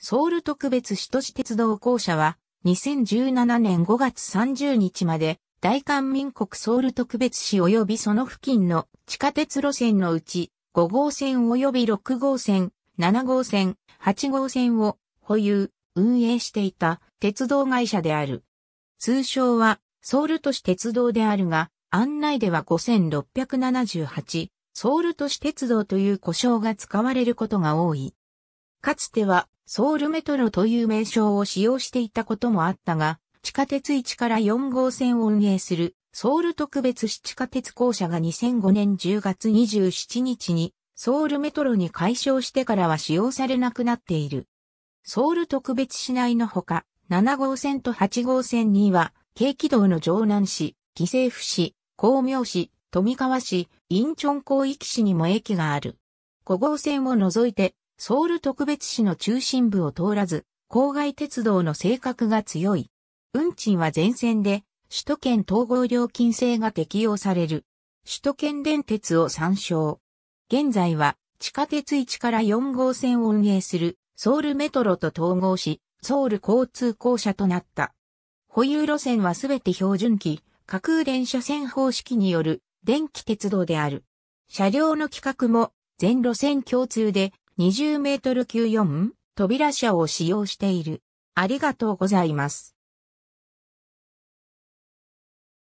ソウル特別首都市鉄道公社は、2017年5月30日まで、大韓民国ソウル特別市及びその付近の地下鉄路線のうち、5号線及び6号線、7号線、8号線を保有、運営していた鉄道会社である。通称はソウル都市鉄道であるが、案内では5678、ソウル都市鉄道という呼称が使われることが多い。かつてはソウルメトロという名称を使用していたこともあったが、地下鉄1から4号線を運営するソウル特別市地下鉄公社が2005年10月27日にソウルメトロに解消してからは使用されなくなっている。ソウル特別市内のほか、7号線と8号線には、軽軌道の城南市、紀政府市、光明市、富川市、インチョン広域市にも駅がある。5号線を除いてソウル特別市の中心部を通らず、郊外鉄道の性格が強い。運賃は全線で、首都圏統合料金制が適用される。首都圏電鉄を参照。現在は、地下鉄1から4号線を運営する、ソウルメトロと統合し、ソウル交通公社となった。保有路線はすべて標準機、架空電車線方式による電気鉄道である。車両の規格も全路線共通で20メートル級4扉車を使用している。ありがとうございます。